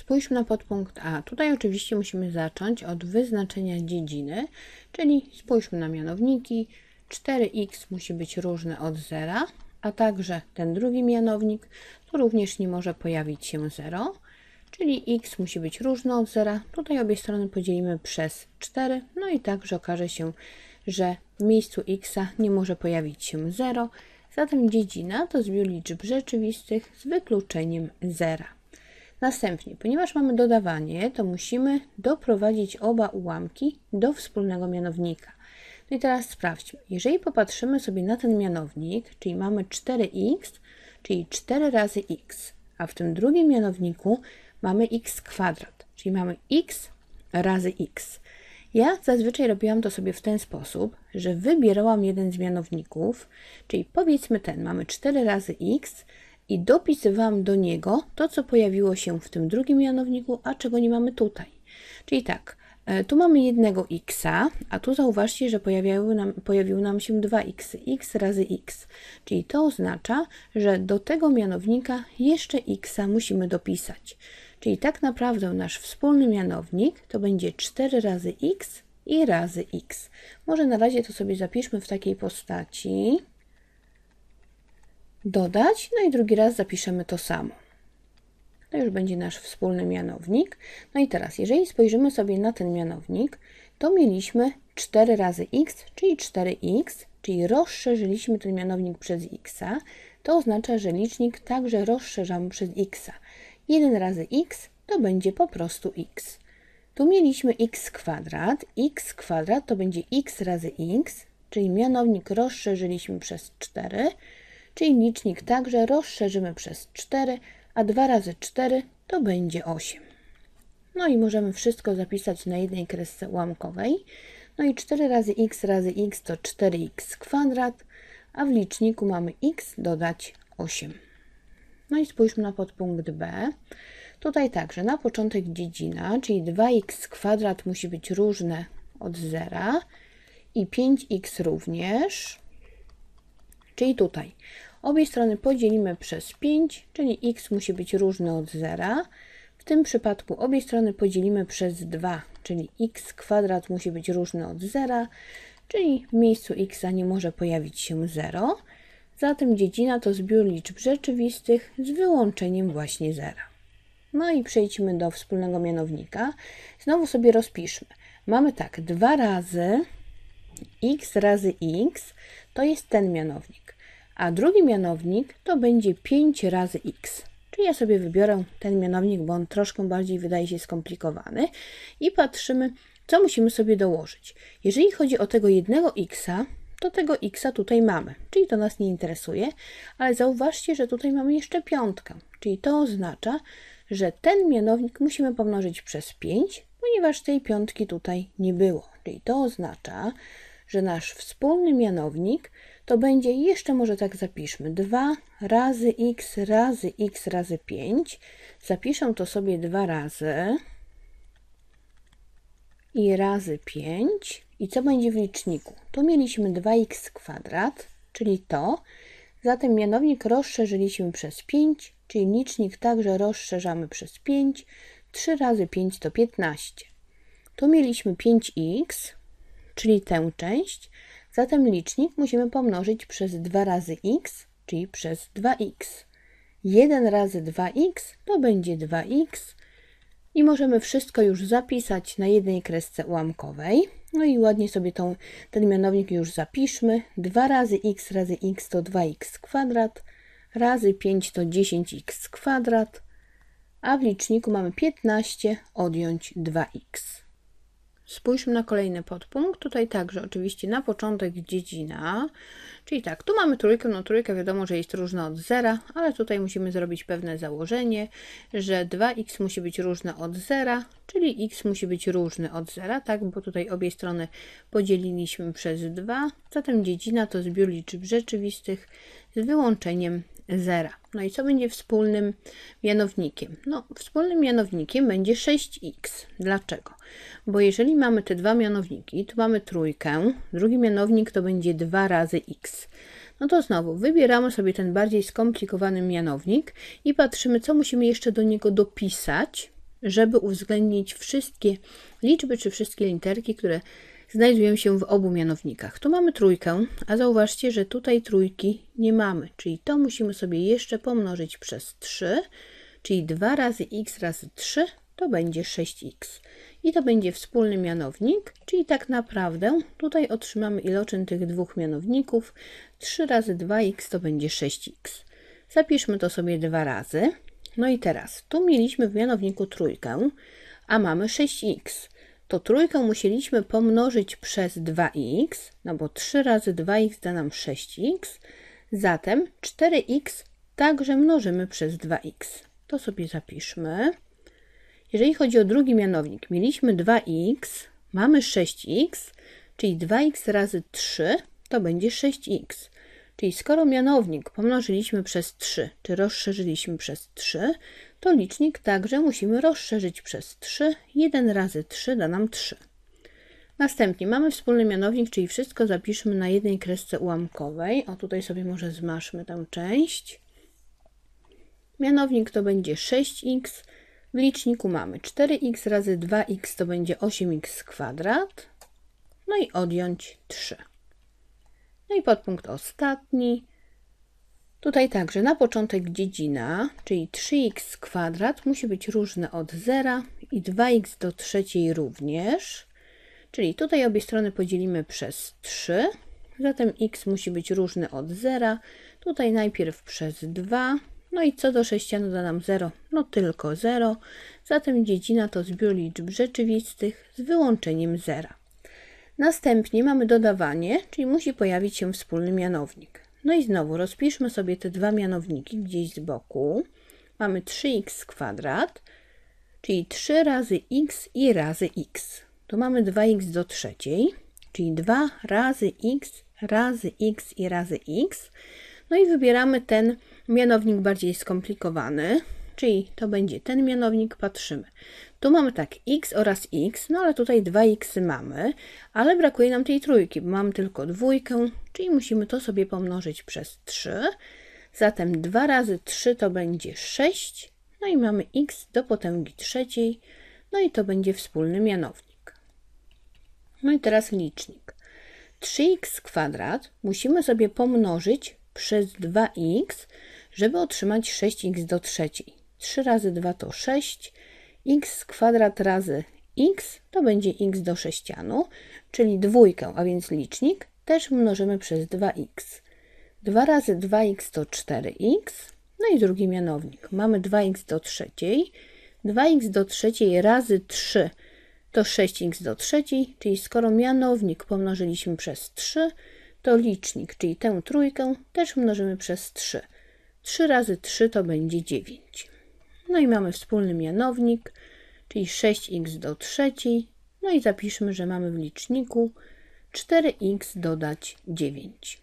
Spójrzmy na podpunkt A. Tutaj oczywiście musimy zacząć od wyznaczenia dziedziny, czyli spójrzmy na mianowniki. 4x musi być różne od zera, a także ten drugi mianownik, tu również nie może pojawić się 0, czyli x musi być różne od zera. Tutaj obie strony podzielimy przez 4, no i także okaże się, że w miejscu x nie może pojawić się 0, zatem dziedzina to zbiór liczb rzeczywistych z wykluczeniem zera. Następnie, ponieważ mamy dodawanie, to musimy doprowadzić oba ułamki do wspólnego mianownika. No i teraz sprawdźmy. Jeżeli popatrzymy sobie na ten mianownik, czyli mamy 4x, czyli 4 razy x, a w tym drugim mianowniku mamy x kwadrat, czyli mamy x razy x. Ja zazwyczaj robiłam to sobie w ten sposób, że wybierałam jeden z mianowników, czyli powiedzmy ten, mamy 4 razy x, i dopisywałam do niego to, co pojawiło się w tym drugim mianowniku, a czego nie mamy tutaj. Czyli tak, e, tu mamy jednego x, a tu zauważcie, że nam, pojawił nam się dwa x x razy x. Czyli to oznacza, że do tego mianownika jeszcze x musimy dopisać. Czyli tak naprawdę nasz wspólny mianownik to będzie 4 razy x i razy x. Może na razie to sobie zapiszmy w takiej postaci dodać, no i drugi raz zapiszemy to samo. To już będzie nasz wspólny mianownik. No i teraz, jeżeli spojrzymy sobie na ten mianownik, to mieliśmy 4 razy x, czyli 4x, czyli rozszerzyliśmy ten mianownik przez x. To oznacza, że licznik także rozszerzamy przez x. 1 razy x to będzie po prostu x. Tu mieliśmy x kwadrat. x kwadrat to będzie x razy x, czyli mianownik rozszerzyliśmy przez 4 czyli licznik także rozszerzymy przez 4, a 2 razy 4 to będzie 8. No i możemy wszystko zapisać na jednej kresce ułamkowej. No i 4 razy x razy x to 4x kwadrat, a w liczniku mamy x dodać 8. No i spójrzmy na podpunkt B. Tutaj także na początek dziedzina, czyli 2x kwadrat musi być różne od zera i 5x również, czyli tutaj Obie strony podzielimy przez 5, czyli x musi być różny od zera. W tym przypadku obie strony podzielimy przez 2, czyli x kwadrat musi być różny od zera, czyli w miejscu x nie może pojawić się 0. Zatem dziedzina to zbiór liczb rzeczywistych z wyłączeniem właśnie zera. No i przejdźmy do wspólnego mianownika. Znowu sobie rozpiszmy. Mamy tak, 2 razy x razy x to jest ten mianownik a drugi mianownik to będzie 5 razy x. Czyli ja sobie wybiorę ten mianownik, bo on troszkę bardziej wydaje się skomplikowany i patrzymy, co musimy sobie dołożyć. Jeżeli chodzi o tego jednego x, to tego x tutaj mamy, czyli to nas nie interesuje, ale zauważcie, że tutaj mamy jeszcze piątkę, czyli to oznacza, że ten mianownik musimy pomnożyć przez 5, ponieważ tej piątki tutaj nie było. Czyli to oznacza, że nasz wspólny mianownik to będzie jeszcze może tak zapiszmy 2 razy x razy x razy 5. Zapiszę to sobie dwa razy i razy 5. I co będzie w liczniku? Tu mieliśmy 2x kwadrat, czyli to. Zatem mianownik rozszerzyliśmy przez 5, czyli licznik także rozszerzamy przez 5. 3 razy 5 to 15. Tu mieliśmy 5x, czyli tę część. Zatem licznik musimy pomnożyć przez 2 razy x, czyli przez 2x. 1 razy 2x to będzie 2x i możemy wszystko już zapisać na jednej kresce ułamkowej. No i ładnie sobie tą, ten mianownik już zapiszmy. 2 razy x razy x to 2x kwadrat, razy 5 to 10x kwadrat, a w liczniku mamy 15 odjąć 2x. Spójrzmy na kolejny podpunkt. Tutaj także oczywiście na początek dziedzina, czyli tak, tu mamy trójkę, no trójka wiadomo, że jest różna od zera, ale tutaj musimy zrobić pewne założenie, że 2x musi być różna od zera, czyli x musi być różny od zera, tak, bo tutaj obie strony podzieliliśmy przez 2, zatem dziedzina to zbiór liczb rzeczywistych z wyłączeniem zera. No i co będzie wspólnym mianownikiem? No, wspólnym mianownikiem będzie 6x. Dlaczego? Bo jeżeli mamy te dwa mianowniki, tu mamy trójkę, drugi mianownik to będzie 2 razy x. No to znowu wybieramy sobie ten bardziej skomplikowany mianownik i patrzymy, co musimy jeszcze do niego dopisać, żeby uwzględnić wszystkie liczby czy wszystkie literki, które znajdują się w obu mianownikach. Tu mamy trójkę, a zauważcie, że tutaj trójki nie mamy, czyli to musimy sobie jeszcze pomnożyć przez 3, czyli 2 razy x razy 3 to będzie 6x. I to będzie wspólny mianownik, czyli tak naprawdę tutaj otrzymamy iloczyn tych dwóch mianowników. 3 razy 2x to będzie 6x. Zapiszmy to sobie dwa razy. No i teraz, tu mieliśmy w mianowniku trójkę, a mamy 6x to trójkę musieliśmy pomnożyć przez 2x, no bo 3 razy 2x da nam 6x, zatem 4x także mnożymy przez 2x. To sobie zapiszmy. Jeżeli chodzi o drugi mianownik, mieliśmy 2x, mamy 6x, czyli 2x razy 3 to będzie 6x. Czyli skoro mianownik pomnożyliśmy przez 3, czy rozszerzyliśmy przez 3, to licznik także musimy rozszerzyć przez 3. 1 razy 3 da nam 3. Następnie mamy wspólny mianownik, czyli wszystko zapiszmy na jednej kresce ułamkowej. O, tutaj sobie może zmaszmy tę część. Mianownik to będzie 6x. W liczniku mamy 4x razy 2x to będzie 8x kwadrat. No i odjąć 3. No i podpunkt ostatni. Tutaj także na początek dziedzina, czyli 3x kwadrat musi być różne od 0 i 2x do trzeciej również. Czyli tutaj obie strony podzielimy przez 3. Zatem x musi być różny od 0. Tutaj najpierw przez 2. No i co do sześcianu no da nam 0? No tylko 0. Zatem dziedzina to zbiór liczb rzeczywistych z wyłączeniem 0. Następnie mamy dodawanie, czyli musi pojawić się wspólny mianownik. No i znowu rozpiszmy sobie te dwa mianowniki gdzieś z boku. Mamy 3x kwadrat, czyli 3 razy x i razy x. Tu mamy 2x do trzeciej, czyli 2 razy x razy x i razy x. No i wybieramy ten mianownik bardziej skomplikowany, czyli to będzie ten mianownik, patrzymy. Tu mamy tak x oraz x, no ale tutaj 2x y mamy, ale brakuje nam tej trójki, bo mam tylko dwójkę, czyli musimy to sobie pomnożyć przez 3. Zatem 2 razy 3 to będzie 6, no i mamy x do potęgi trzeciej, no i to będzie wspólny mianownik. No i teraz licznik. 3x kwadrat musimy sobie pomnożyć przez 2x, żeby otrzymać 6x do trzeciej. 3 razy 2 to 6, x kwadrat razy x to będzie x do sześcianu, czyli dwójkę, a więc licznik też mnożymy przez 2x. 2 razy 2x to 4x, no i drugi mianownik. Mamy 2x do trzeciej, 2x do trzeciej razy 3 to 6x do trzeciej, czyli skoro mianownik pomnożyliśmy przez 3, to licznik, czyli tę trójkę też mnożymy przez 3. 3 razy 3 to będzie 9. No i mamy wspólny mianownik, czyli 6x do trzeciej. No i zapiszmy, że mamy w liczniku 4x dodać 9.